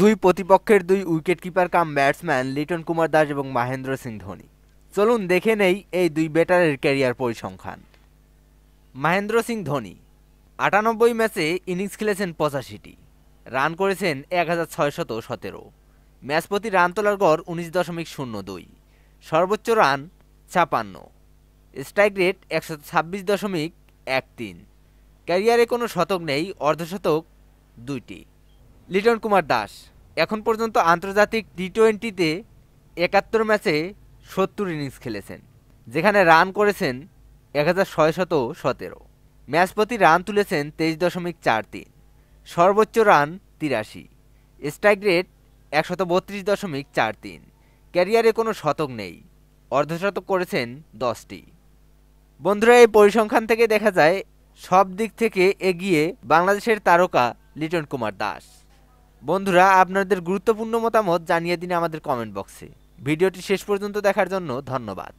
দুই প্রতিপক্ষের দুই wicket keeper cum batsman Liton Kumar Das এবং মাহেন্দ্র সিং ধোনি চলুন দেখে নেই এই দুই ব্যাটারের ক্যারিয়ার পরিসংখ্যান মাহেন্দ্র সিং ধোনি আটানব্বই ম্যাচে ইনিংস খেলেছেন পঁচাশিটি রান করেছেন এক হাজার ছয়শত সতেরো ম্যাচ প্রতি রান তোলার গড় উনিশ দশমিক শূন্য দুই সর্বোচ্চ রান ছাপান্ন স্ট্রাইক রেট একশো ছাব্বিশ দশমিক এক তিন ক্যারিয়ারে কোনো শতক নেই অর্ধশতক দুইটি লিটন কুমার দাস এখন পর্যন্ত আন্তর্জাতিক টি টোয়েন্টিতে একাত্তর ম্যাচে সত্তর ইনিংস খেলেছেন যেখানে রান করেছেন এক হাজার শত সতেরো ম্যাচ প্রতি রান তুলেছেন তেইশ দশমিক চার তিন সর্বোচ্চ রান তিরাশি স্ট্রাইক রেট একশত বত্রিশ দশমিক চার তিন ক্যারিয়ারে কোনো শতক নেই অর্ধশতক করেছেন দশটি বন্ধুরা এই পরিসংখ্যান থেকে দেখা যায় সব দিক থেকে এগিয়ে বাংলাদেশের তারকা লিটন কুমার দাস বন্ধুরা আপনাদের গুরুত্বপূর্ণ মতামত জানিয়ে দিন আমাদের কমেন্ট বক্সে ভিডিওটি শেষ পর্যন্ত দেখার জন্য ধন্যবাদ